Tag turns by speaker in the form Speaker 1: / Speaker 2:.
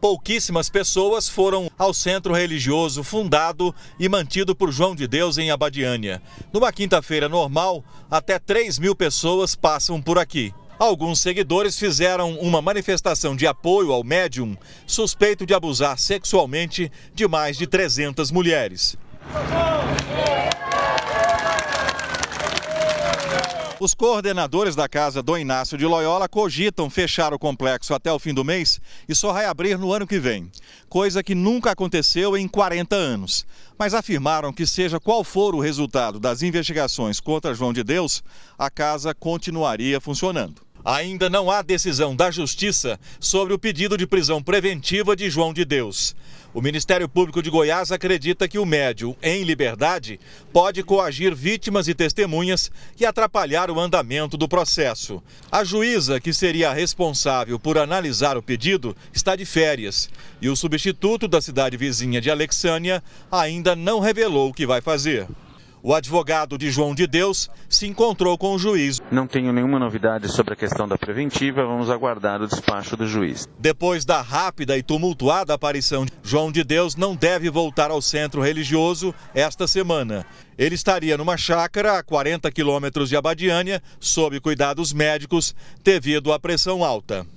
Speaker 1: pouquíssimas pessoas foram ao centro religioso fundado e mantido por João de Deus em Abadiânia. Numa quinta-feira normal, até 3 mil pessoas passam por aqui. Alguns seguidores fizeram uma manifestação de apoio ao médium suspeito de abusar sexualmente de mais de 300 mulheres. Os coordenadores da casa do Inácio de Loyola cogitam fechar o complexo até o fim do mês e só reabrir no ano que vem, coisa que nunca aconteceu em 40 anos. Mas afirmaram que, seja qual for o resultado das investigações contra João de Deus, a casa continuaria funcionando. Ainda não há decisão da Justiça sobre o pedido de prisão preventiva de João de Deus. O Ministério Público de Goiás acredita que o médium, em liberdade, pode coagir vítimas e testemunhas e atrapalhar o andamento do processo. A juíza, que seria a responsável por analisar o pedido, está de férias e o substituto da cidade vizinha de Alexânia ainda não revelou o que vai fazer. O advogado de João de Deus se encontrou com o juiz. Não tenho nenhuma novidade sobre a questão da preventiva, vamos aguardar o despacho do juiz. Depois da rápida e tumultuada aparição, João de Deus não deve voltar ao centro religioso esta semana. Ele estaria numa chácara a 40 quilômetros de Abadiânia, sob cuidados médicos, devido à pressão alta.